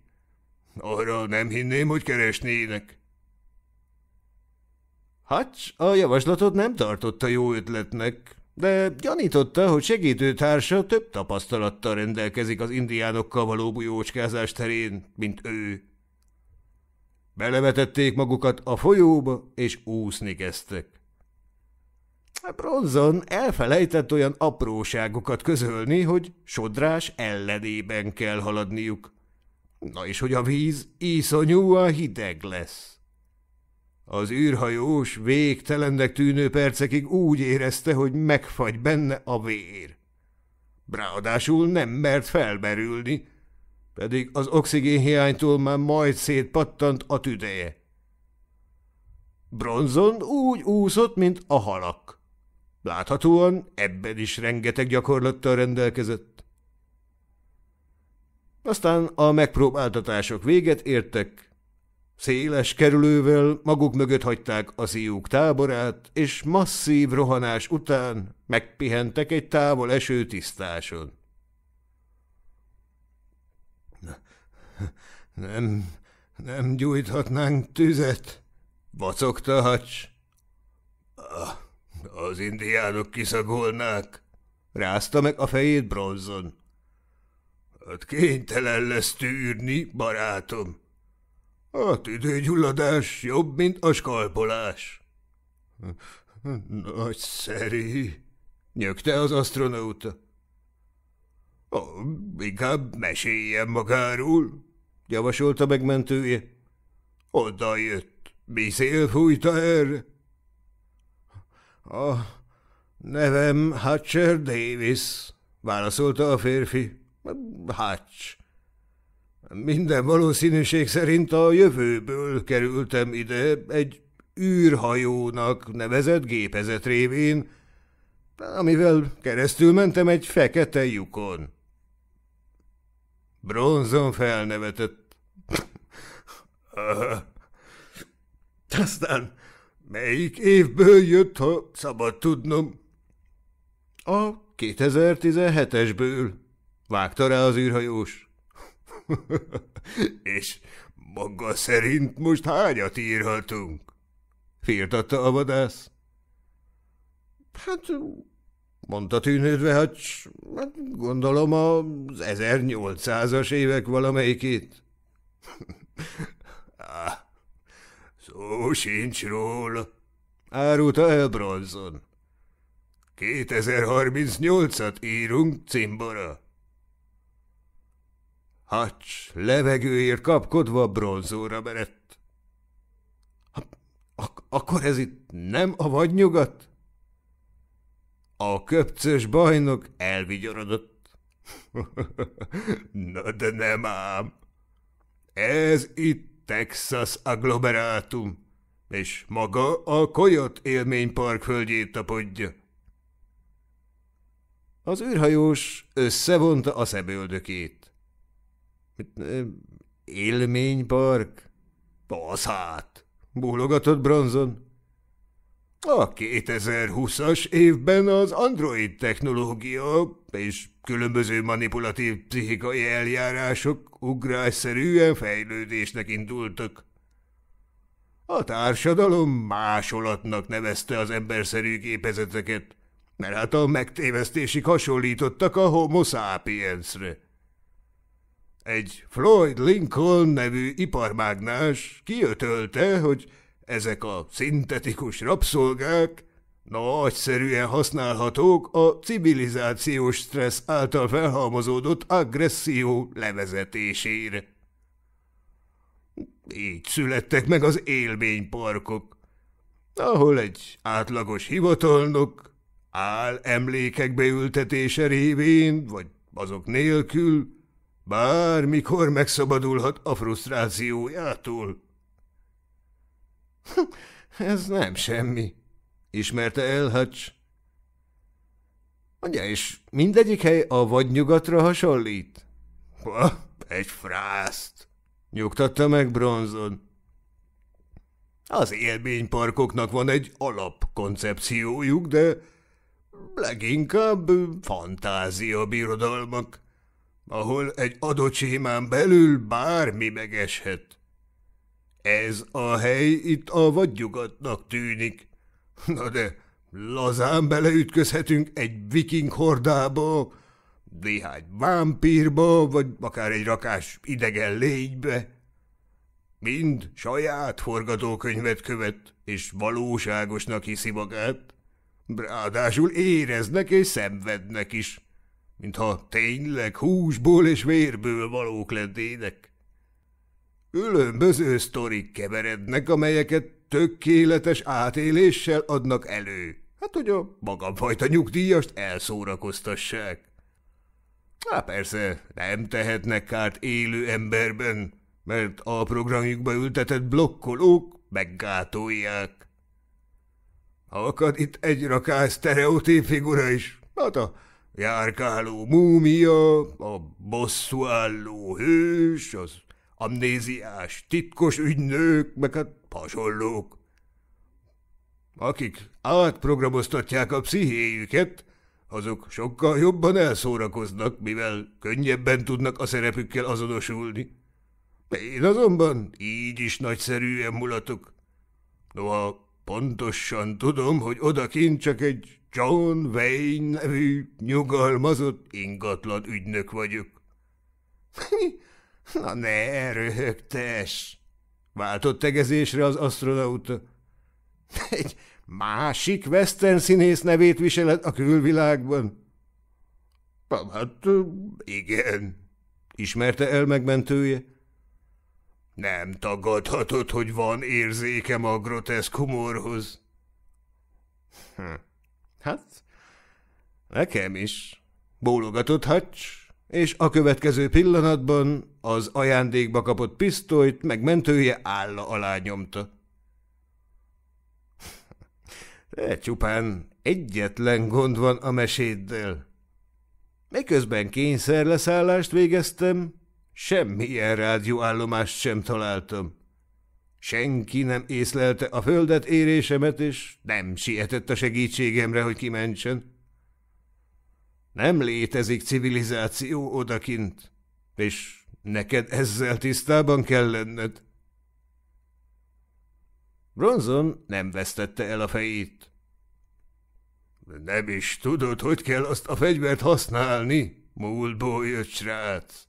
Arra nem hinném, hogy keresnének. Hacs, a javaslatod nem tartotta jó ötletnek, de gyanította, hogy segítőtársa több tapasztalattal rendelkezik az indiánokkal való bujócskázás terén, mint ő. Belevetették magukat a folyóba, és úszni kezdtek. Bronzon hát elfelejtett olyan apróságokat közölni, hogy sodrás ellenében kell haladniuk. Na és hogy a víz iszonyúan hideg lesz. Az űrhajós végtelendek tűnő percekig úgy érezte, hogy megfagy benne a vér. Ráadásul nem mert felmerülni, pedig az oxigén hiánytól már majd szétpattant a tüdeje. Bronzon úgy úszott, mint a halak. Láthatóan ebben is rengeteg gyakorlattal rendelkezett. Aztán a megpróbáltatások véget értek, Széles kerülővel maguk mögött hagyták az iúk táborát, és masszív rohanás után megpihentek egy távol eső tisztáson. Nem, nem gyújthatnánk tüzet, vacogta hacs. Ah, az indiánok kiszagolnák, rázta meg a fejét bronzon. Hát kénytelen lesz tűrni, barátom. A hát tüdőgyulladás jobb, mint a skalpolás. Nagyszerű, nyögte az astronauta. Ó, inkább meséljen magáról, javasolta megmentője. Oda jött, mi szél fújta erre? A nevem Hatcher Davis, válaszolta a férfi. Hatch. Minden valószínűség szerint a jövőből kerültem ide egy űrhajónak nevezett gépezet révén, amivel keresztül mentem egy fekete lyukon. Bronzon felnevetett. [LAUGHS] Aztán melyik évből jött, ha szabad tudnom? A 2017-esből, vágta rá az űrhajós. [LAUGHS] És maga szerint most hányat írhatunk? Firtatta a vadász. Hát, mondta tűnődve, hát, hát gondolom az 1800-as évek valamelyikét. Ah, [LAUGHS] szó sincs róla, árulta el Bronson. 2038-at írunk, cimbora. Hacs levegőért kapkodva bronzóra merett. Ak akkor ez itt nem a vadnyugat? A köpcös bajnok elvigyorodott. [LAUGHS] Na de nem ám. Ez itt Texas agglomerátum, és maga a Koyot élménypark földjét tapodja. Az űrhajós összevonta a szeböldökét. Élménypark? Baszát! Bólogatott bronzon. A 2020-as évben az android technológia és különböző manipulatív pszichikai eljárások ugrásszerűen fejlődésnek indultak. A társadalom másolatnak nevezte az emberszerű gépezeteket, mert hát a megtévesztésig hasonlítottak a homo sapiensre. Egy Floyd Lincoln nevű iparmágnás kiötölte, hogy ezek a szintetikus rabszolgák nagyszerűen használhatók a civilizációs stressz által felhalmozódott agresszió levezetésére. Így születtek meg az élményparkok, ahol egy átlagos hivatalnok áll emlékekbe ültetése révén, vagy azok nélkül Bármikor megszabadulhat a frusztrációjától. [LAUGHS] Ez nem semmi, ismerte el Hatch. Mondja, és mindegyik hely a vadnyugatra hasonlít? Ha, egy frászt, nyugtatta meg bronzon. Az élményparkoknak van egy alapkoncepciójuk, de leginkább fantázia birodalmak ahol egy adott sémán belül bármi megeshet. Ez a hely itt a vadnyugatnak tűnik. Na de lazán beleütközhetünk egy viking hordába, néhány vámpírba, vagy akár egy rakás idegen légybe. Mind saját forgatókönyvet követ, és valóságosnak hiszi magát. Ráadásul éreznek és szenvednek is mintha tényleg húsból és vérből valók lennének. Különböző sztorik keverednek, amelyeket tökéletes átéléssel adnak elő. Hát, hogy a magamfajta nyugdíjast elszórakoztassák. Hát persze, nem tehetnek kárt élő emberben, mert a programjukba ültetett blokkolók meggátolják. Akad itt egy rakás sztereotív figura is. Hát a járkáló múmia, a bosszúálló hős, az amnéziás titkos ügynők, meg a hát hasonlók. Akik átprogramoztatják a pszichéjüket, azok sokkal jobban elszórakoznak, mivel könnyebben tudnak a szerepükkel azonosulni. Én azonban így is nagyszerűen mulatok. Noha Pontosan tudom, hogy odakint csak egy John Wayne nevű nyugalmazott ingatlan ügynök vagyok. [LAUGHS] – Na ne, röhögtes! – váltott tegezésre az astronauta. – Egy másik western színész nevét viseled a külvilágban? – Hát igen – ismerte el megmentője. Nem tagadhatod, hogy van érzékem a groteszk humorhoz. Hm. Hát, nekem is. Bólogatott hacs, és a következő pillanatban az ajándékba kapott pisztolyt megmentője álla alá nyomta. De csupán egyetlen gond van a meséddel. Miközben kényszerleszállást végeztem, Semmilyen rádióállomást sem találtam. Senki nem észlelte a földet érésemet, és nem sietett a segítségemre, hogy kimentsen. Nem létezik civilizáció odakint, és neked ezzel tisztában kell lenned. Bronzon nem vesztette el a fejét. Nem is tudod, hogy kell azt a fegyvert használni, múlból jött srác.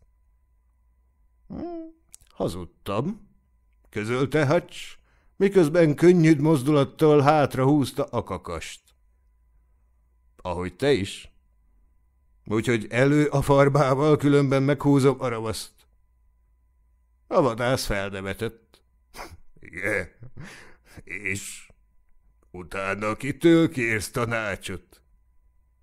Hazudtam, közölte Hacs, miközben könnyűd mozdulattal hátra húzta a kakast. Ahogy te is. Úgyhogy elő a farbával, különben meghúzom a ravaszt. A vadász felnevetett. [LAUGHS] Igen, és utána kitől kérsz tanácsot?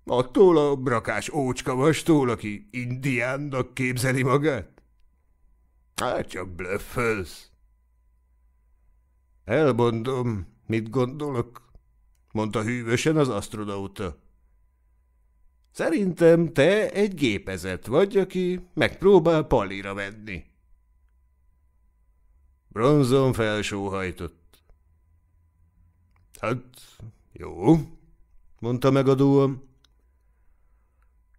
Attól a brakás ócskavastól, aki indiánnak képzeli magát? Hát csak blöffölsz. Elmondom, mit gondolok, mondta hűvösen az astronauta. Szerintem te egy gépezet vagy, aki megpróbál palira venni. Bronzon felsóhajtott. Hát, jó, mondta megadóan.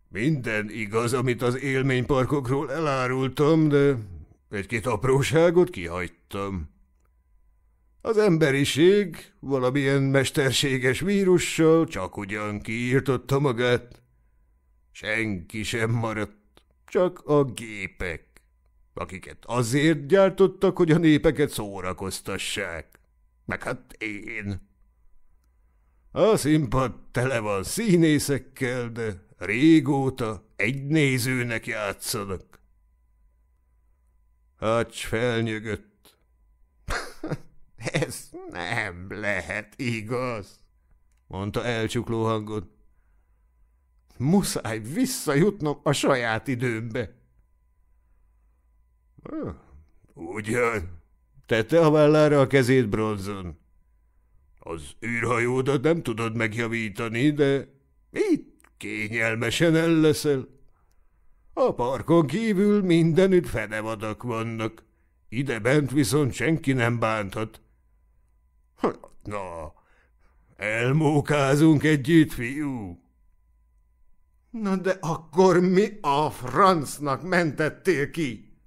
Minden igaz, amit az élményparkokról elárultam, de egy-két apróságot kihagytam. Az emberiség valamilyen mesterséges vírussal csak ugyan kiírtotta magát. Senki sem maradt, csak a gépek, akiket azért gyártottak, hogy a népeket szórakoztassák. Meg hát én. A színpad tele van színészekkel, de régóta egy nézőnek játszanak. Acs felnyögött. [LAUGHS] Ez nem lehet igaz, mondta elcsukló hangon. Muszáj visszajutnom a saját időmbe. Ugyan, hm, tette a vállára a kezét bronzon. Az űrhajódat nem tudod megjavítani, de itt kényelmesen elleszel. A parkon kívül mindenütt fedevadak vannak. Ide bent viszont senki nem bánthat. Hát, na, elmókázunk együtt, fiú. Na de akkor mi a francnak mentettél ki?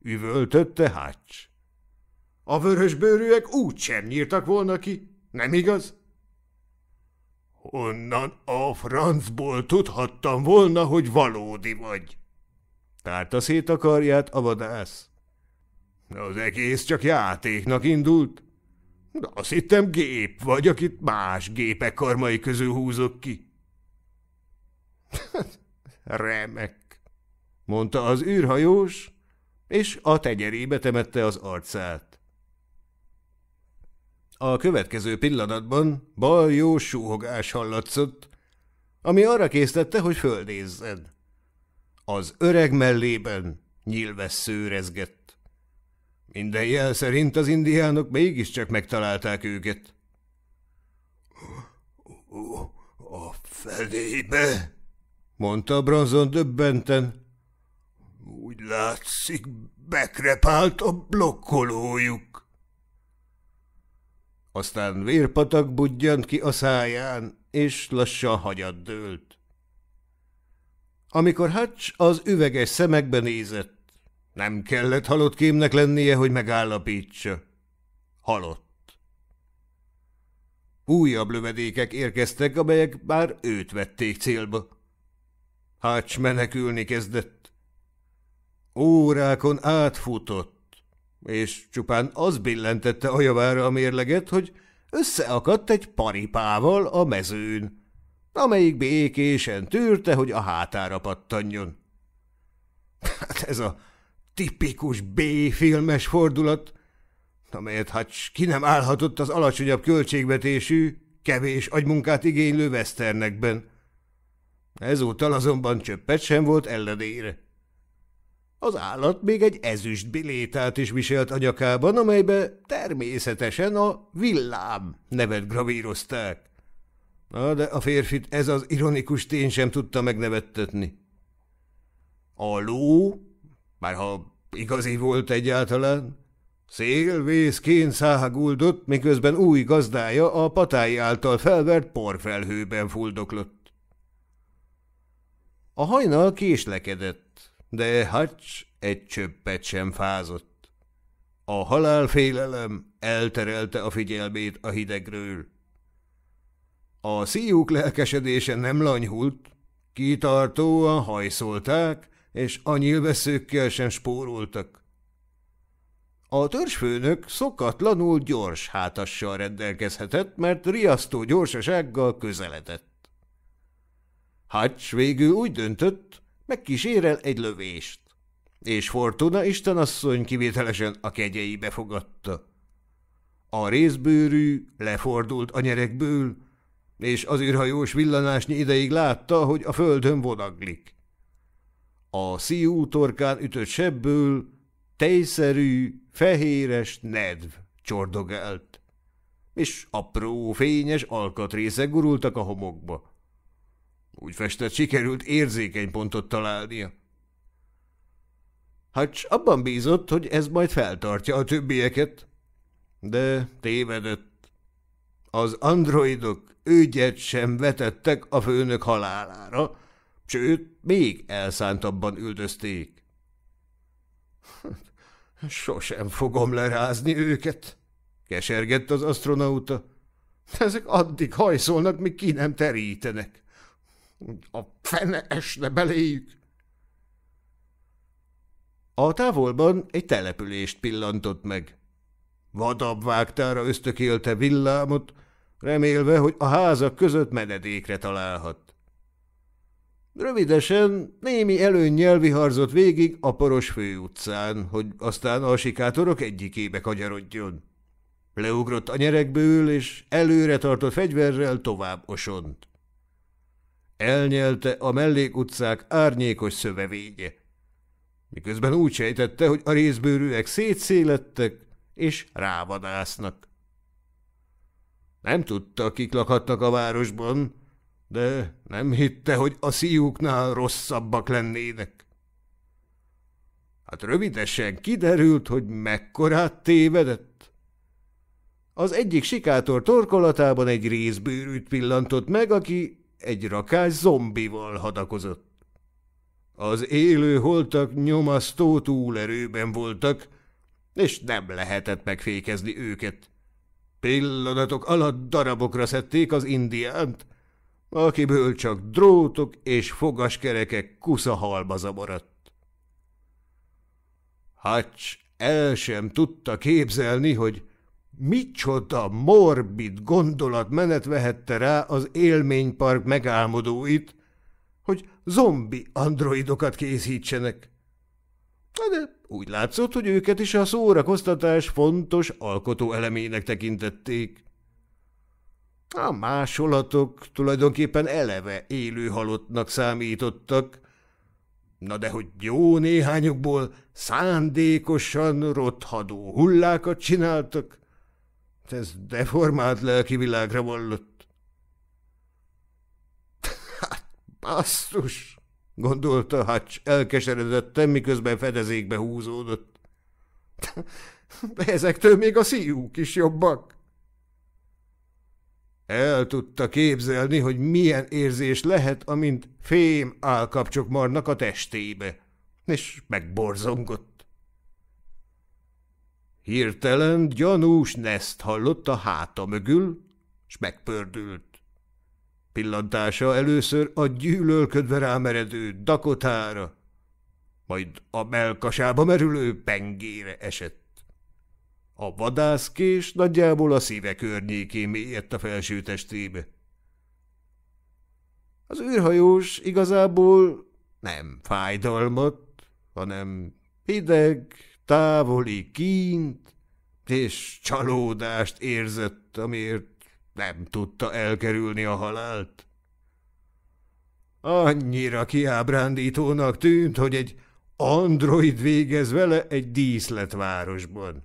Üvöltötte Hatch. A vörösbőrűek úgy sem nyírtak volna ki, nem igaz? Honnan a francból tudhattam volna, hogy valódi vagy? Tárta szét a karját a vadász. Az egész csak játéknak indult. De azt hittem gép vagy, akit más gépek karmai közül húzok ki. Hát, remek, mondta az űrhajós, és a tegyerébe temette az arcát. A következő pillanatban baljó súhogás hallatszott, ami arra késztette, hogy földézzen. Az öreg mellében nyilvessző szőrezgett. Minden jel szerint az indiánok mégiscsak megtalálták őket. – A felébe! – mondta Bronzon döbbenten. – Úgy látszik, bekrepált a blokkolójuk. Aztán vérpatak budjant ki a száján, és lassan hagyat dőlt. Amikor Hatch az üveges szemekbe nézett, nem kellett halott kémnek lennie, hogy megállapítsa. Halott. Újabb lövedékek érkeztek, amelyek bár őt vették célba. Hacs menekülni kezdett. Órákon átfutott, és csupán az billentette a javára a mérleget, hogy összeakadt egy paripával a mezőn, amelyik békésen tűrte, hogy a hátára pattanjon. Hát ez a tipikus B-filmes fordulat, amelyet hát ki nem állhatott az alacsonyabb költségvetésű, kevés agymunkát igénylő veszternekben. Ezúttal azonban csöppet sem volt ellenére. Az állat még egy ezüst bilétát is viselt a nyakában, amelybe természetesen a villám nevet gravírozták. Na, de a férfit ez az ironikus tény sem tudta megnevettetni. A ló, már ha igazi volt egyáltalán, szélvészként száguldott, miközben új gazdája a patái által felvert porfelhőben fuldoklott. A hajnal késlekedett de Hacs egy csöppet sem fázott. A halálfélelem elterelte a figyelmét a hidegről. A szíjuk lelkesedése nem lanyhult, kitartóan hajszolták, és a nyilveszőkkel sem spóroltak. A törzsfőnök szokatlanul gyors hátassal rendelkezhetett, mert riasztó gyorsasággal közeledett. Hacs végül úgy döntött, megkísérel egy lövést. És Fortuna istenasszony kivételesen a kegyeibe fogadta. A részbőrű lefordult a nyerekből, és az űrhajós villanásnyi ideig látta, hogy a földön vonaglik. A szíjú torkán ütött sebből tejszerű, fehéres nedv csordogált, és apró, fényes alkatrészek gurultak a homokba. Úgy festett, sikerült érzékeny pontot találnia. Hacs hát, abban bízott, hogy ez majd feltartja a többieket. De tévedett. Az androidok ügyet sem vetettek a főnök halálára, sőt, még elszántabban üldözték. [LAUGHS] Sosem fogom lerázni őket, kesergett az astronauta. Ezek addig hajszolnak, míg ki nem terítenek. A fene esne beléjük! A távolban egy települést pillantott meg. Vadabb vágtára ösztökélte villámot, remélve, hogy a házak között menedékre találhat. Rövidesen némi előnnyel viharzott végig a poros főutcán, hogy aztán a sikátorok egyikébe kagyarodjon. Leugrott a nyerekből, és előre tartott fegyverrel tovább osont elnyelte a mellékutcák árnyékos szövevénye. Miközben úgy sejtette, hogy a részbőrűek szétszélettek és rávadásznak. Nem tudta, kik lakhatnak a városban, de nem hitte, hogy a szíjuknál rosszabbak lennének. Hát rövidesen kiderült, hogy mekkorát tévedett. Az egyik sikátor torkolatában egy részbőrűt pillantott meg, aki egy rakás zombival hadakozott. Az élő holtak nyomasztó túlerőben voltak, és nem lehetett megfékezni őket. Pillanatok alatt darabokra szedték az indiánt, akiből csak drótok és fogaskerekek kusza halba zaboradt. Hacs el sem tudta képzelni, hogy Micsoda morbid gondolatmenet vehette rá az élménypark megálmodóit, hogy zombi androidokat készítsenek. De úgy látszott, hogy őket is a szórakoztatás fontos alkotó elemének tekintették. A másolatok tulajdonképpen eleve élő halottnak számítottak, na de hogy jó néhányukból szándékosan rothadó hullákat csináltak, ez deformált lelki világra vallott. Hát, basszus! gondolta Hacs elkeseredetten, miközben fedezékbe húzódott. De ezektől még a szíjúk is jobbak. El tudta képzelni, hogy milyen érzés lehet, amint fém állkapcsok marnak a testébe, és megborzongott. Hirtelen gyanús neszt hallott a háta mögül, s megpördült. Pillantása először a gyűlölködve rámeredő dakotára, majd a melkasába merülő pengére esett. A vadászkés nagyjából a szíve környékén mélyett a felső testébe. Az űrhajós igazából nem fájdalmat, hanem hideg, távoli kint, és csalódást érzett, amiért nem tudta elkerülni a halált. Annyira kiábrándítónak tűnt, hogy egy android végez vele egy díszletvárosban.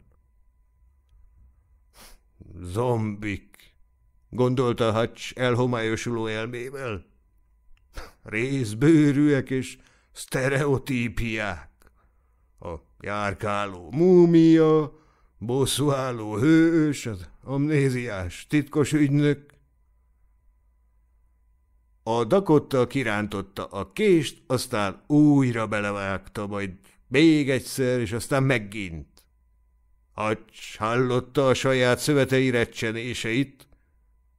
Zombik, gondolta Hacs elhomályosuló elmével. Részbőrűek és sztereotípiák. A járkáló múmia, bosszúálló hős, az amnéziás titkos ügynök. A dakotta kirántotta a kést, aztán újra belevágta, majd még egyszer, és aztán megint. Hacs hallotta a saját szövetei recsenéseit,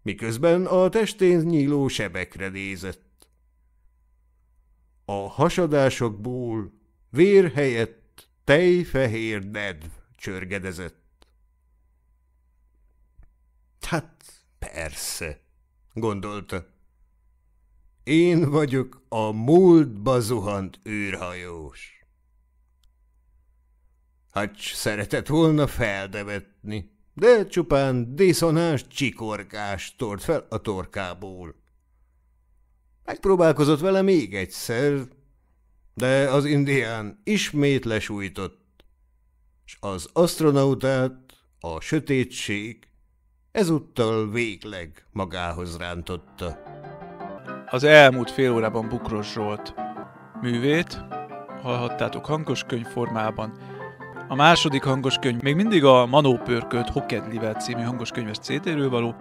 miközben a testén nyíló sebekre nézett. A hasadásokból vér helyett tejfehér nedv csörgedezett. Hát persze, gondolta. Én vagyok a múltba zuhant űrhajós. Hacs hát, szeretett volna feldevetni, de csupán diszonás csikorkás tort fel a torkából. Megpróbálkozott vele még egyszer, de az indián ismét lesújtott, és az astronautát a sötétség ezúttal végleg magához rántotta. Az elmúlt fél órában Bukros Zsolt művét hallhattátok hangos könyv formában. A második hangos könyv még mindig a Manópörkölt Hokedlivel című hangos könyves CD-ről való,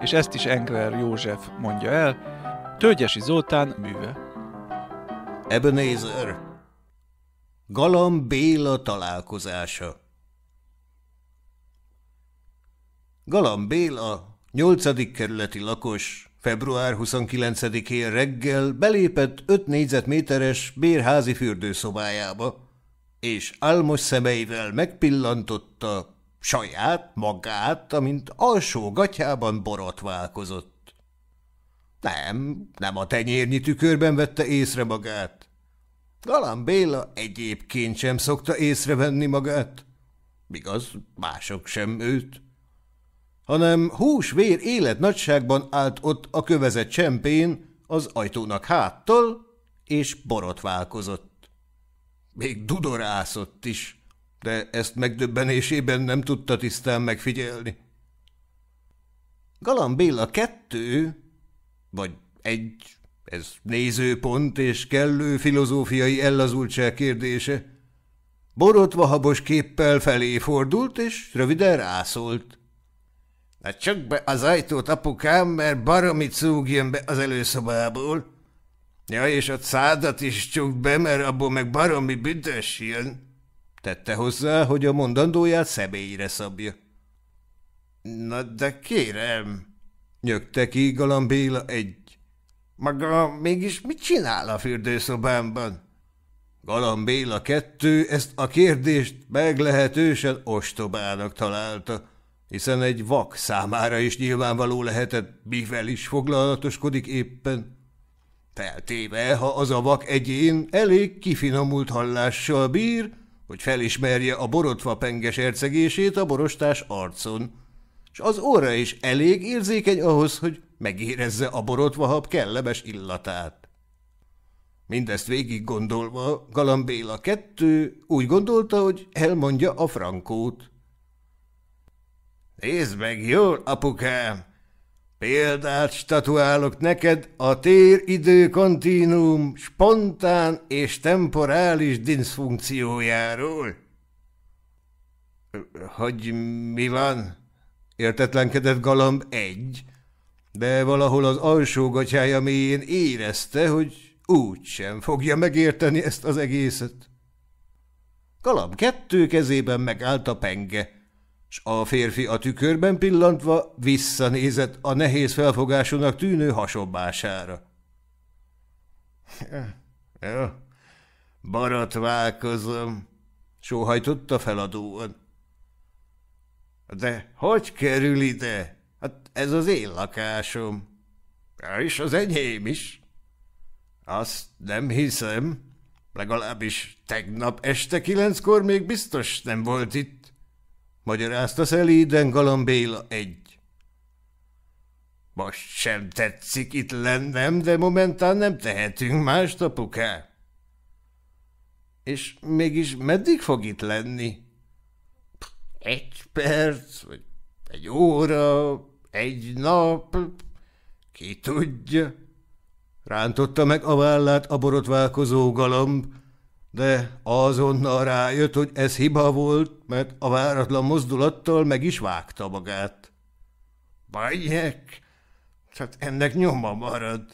és ezt is Engler József mondja el, Tölgyesi Zoltán műve. Ebenezer! Galam Béla találkozása Galam Béla, 8. kerületi lakos, február 29-én reggel belépett 5 négyzetméteres bérházi fürdőszobájába, és álmos szemeivel megpillantotta saját magát, amint alsó gatyában borotválkozott. Nem, nem a tenyérnyi tükörben vette észre magát. Galán Béla egyébként sem szokta észrevenni magát, igaz, mások sem őt, hanem hús-vér élet nagyságban állt ott a kövezett csempén az ajtónak háttal, és borotválkozott. Még dudorászott is, de ezt megdöbbenésében nem tudta tisztán megfigyelni. Galambéla kettő, vagy egy ez nézőpont és kellő filozófiai ellazultság kérdése. Borotva habos képpel felé fordult, és röviden rászólt. – Na csak be az ajtót, apukám, mert baromi cúg jön be az előszobából. Ja, és a szádat is csukd be, mert abból meg baromi büdös jön. Tette hozzá, hogy a mondandóját személyre szabja. – Na de kérem! – nyögte ki Galambéla egy maga mégis mit csinál a fürdőszobámban? Galamb Béla kettő ezt a kérdést meglehetősen ostobának találta, hiszen egy vak számára is nyilvánvaló lehetett, mivel is foglalatoskodik éppen. Feltéve, ha az a vak egyén elég kifinomult hallással bír, hogy felismerje a borotva penges ercegését a borostás arcon, és az óra is elég érzékeny ahhoz, hogy megérezze a borotvahab kellemes illatát. Mindezt végig gondolva, Galambéla kettő úgy gondolta, hogy elmondja a frankót. Nézd meg jól, apukám! Példát statuálok neked a idő kontinuum spontán és temporális diszfunkciójáról. – Hogy mi van? – értetlenkedett Galamb egy, de valahol az alsó gatyája mélyén érezte, hogy úgy sem fogja megérteni ezt az egészet. Kalap kettő kezében megállt a penge, s a férfi a tükörben pillantva visszanézett a nehéz felfogásonak tűnő hasobbására. Ja, [LAUGHS] ja, baratválkozom, sóhajtotta feladóan. De hogy kerül ide? ez az én lakásom. És az enyém is. Azt nem hiszem. Legalábbis tegnap este kilenckor még biztos nem volt itt. Magyarázta szelíden Galambéla egy. Most sem tetszik itt lennem, de momentán nem tehetünk mást, apuká. És mégis meddig fog itt lenni? Egy perc, vagy egy óra, egy nap, ki tudja, rántotta meg a vállát a borotválkozó galamb, de azonnal rájött, hogy ez hiba volt, mert a váratlan mozdulattal meg is vágta magát. Bajek, hát ennek nyoma marad,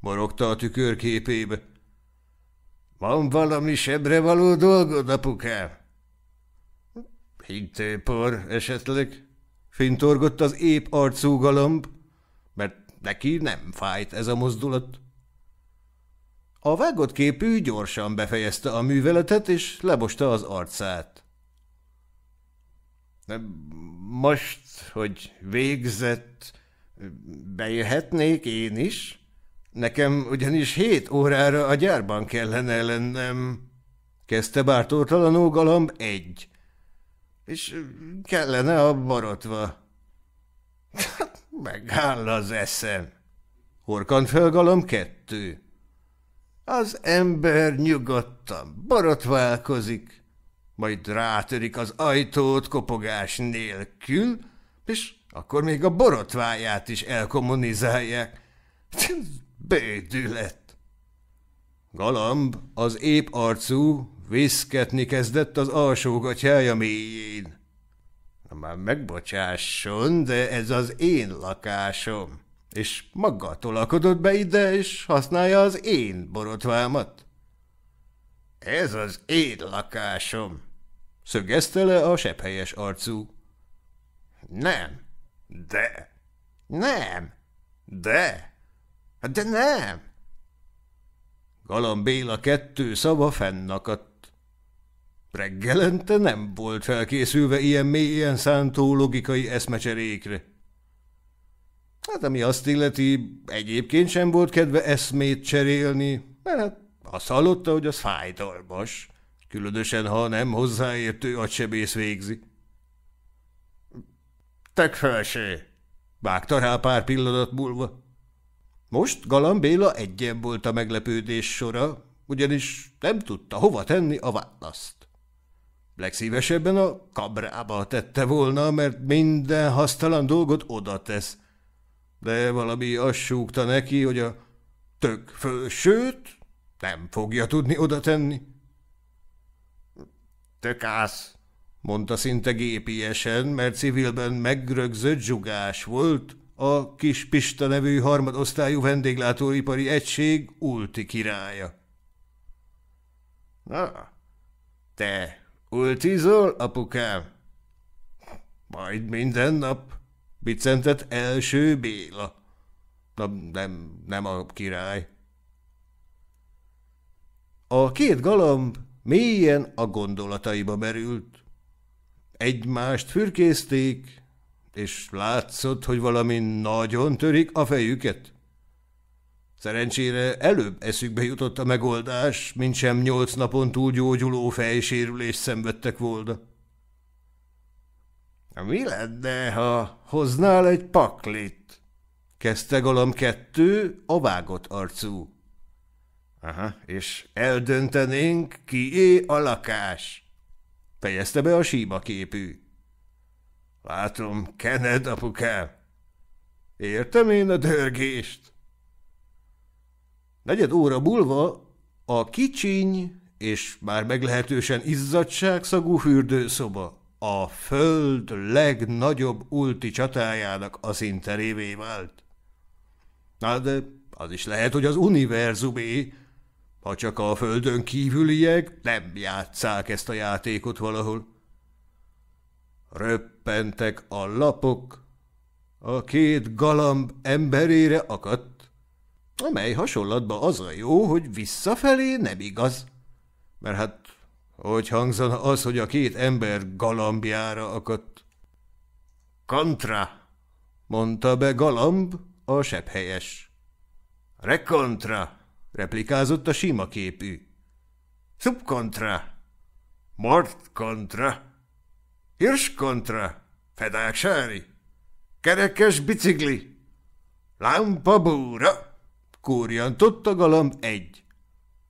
morogta a tükörképébe. Van valami sebre való dolgod, apukám? Hintőpor esetleg? fintorgott az ép arcú galamb, mert neki nem fájt ez a mozdulat. A vágott képű gyorsan befejezte a műveletet, és lebosta az arcát. Most, hogy végzett, bejöhetnék én is? Nekem ugyanis hét órára a gyárban kellene lennem. Kezdte bártortalanul galamb egy és kellene a borotva. [LAUGHS] Megáll az eszem. Horkant fel kettő. Az ember nyugodtan borotválkozik, majd rátörik az ajtót kopogás nélkül, és akkor még a borotváját is elkommunizálják. [LAUGHS] Bédület! Galamb az épp arcú, Viszketni kezdett az gatyája mélyén. Már megbocsásson, de ez az én lakásom, és maga tolakodott be ide, és használja az én borotvámat. Ez az én lakásom, szögezte le a sepphelyes arcú. Nem, de, nem, de, de nem. Galambéla kettő szava fennakadt Reggelente nem volt felkészülve ilyen mélyen szántó logikai eszmecserékre. Hát ami azt illeti, egyébként sem volt kedve eszmét cserélni, mert hát azt hallotta, hogy az fájdalmas, különösen ha nem hozzáértő agysebész végzi. Tök felső, vágta rá pár pillanat múlva. Most Galam Béla egyen volt a meglepődés sora, ugyanis nem tudta hova tenni a választ. Legszívesebben a kabrába tette volna, mert minden hasztalan dolgot oda tesz. De valami azt súgta neki, hogy a tök fölsőt nem fogja tudni oda tenni. Tök ász, mondta szinte gépiesen, mert civilben megrögzött zsugás volt a kis Pista nevű harmadosztályú vendéglátóipari egység ulti királya. Na, te Ultizol, apukám? Majd minden nap, Bicentet első Béla. Na, nem, nem a király. A két galamb mélyen a gondolataiba merült. Egymást fürkészték, és látszott, hogy valami nagyon törik a fejüket. Szerencsére előbb eszükbe jutott a megoldás, mint sem nyolc napon túl gyógyuló fejsérülést szenvedtek volna. – Mi lenne, ha hoznál egy paklit? – kezdte galam kettő, a vágott arcú. – Aha, és eldöntenénk, kié a lakás – fejezte be a síma képű. – Látom, kened, apukám. – Értem én a dörgést – Negyed óra múlva a kicsiny és már meglehetősen izzadságszagú fürdőszoba a föld legnagyobb ulti csatájának az interévé vált. Na de az is lehet, hogy az univerzumé, ha csak a földön kívüliek nem játszák ezt a játékot valahol. Röppentek a lapok, a két galamb emberére akadt amely hasonlatban az a jó, hogy visszafelé nem igaz. Mert hát, hogy hangzana az, hogy a két ember galambjára akadt? Kontra, mondta be galamb a sebhelyes. Rekontra, replikázott a sima képű. Subkontra, mordkontra, hirskontra, fedáksári, kerekes bicikli, lámpabúra. Kúrjantott a galamb egy.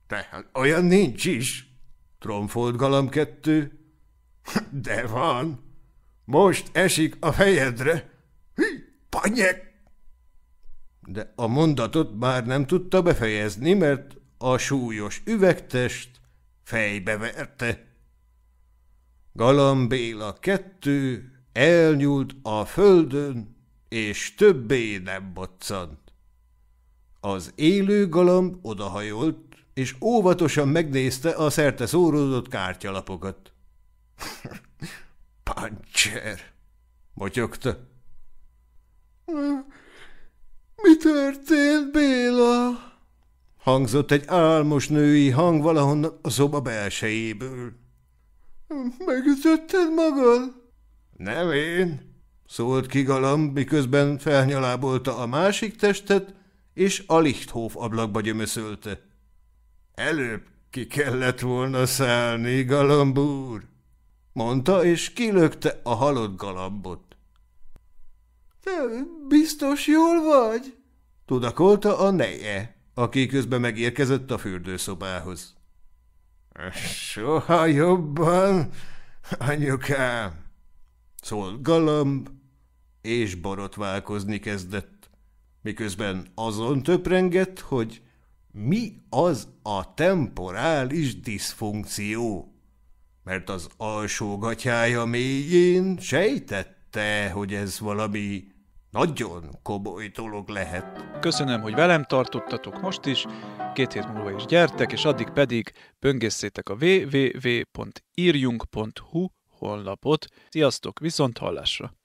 Tehát olyan nincs is. Tromfolt galamb kettő. [LAUGHS] De van. Most esik a fejedre. Hű, panyek! De a mondatot már nem tudta befejezni, mert a súlyos üvegtest fejbe verte. Béla kettő elnyúlt a földön, és többé nem boccant. Az élő galamb odahajolt, és óvatosan megnézte a szerte szórózott kártyalapokat. [LAUGHS] – Pancser! – motyogta. – Mi történt, Béla? – hangzott egy álmos női hang valahonnan a szoba belsejéből. – Megütötted magad? – Nem én – szólt ki galamb, miközben felnyalábolta a másik testet, és a Lichthof ablakba gyömöszölte. Előbb ki kellett volna szállni, galambúr, mondta, és kilökte a halott galambot. Te biztos jól vagy? tudakolta a neje, aki közben megérkezett a fürdőszobához. Soha jobban, anyukám, szólt galamb, és borotválkozni kezdett miközben azon töprengett, hogy mi az a temporális diszfunkció, mert az alsó gatyája mélyén sejtette, hogy ez valami nagyon komoly dolog lehet. Köszönöm, hogy velem tartottatok most is, két hét múlva is gyertek, és addig pedig böngészétek a www.írjunk.hu honlapot. Sziasztok, viszont hallásra!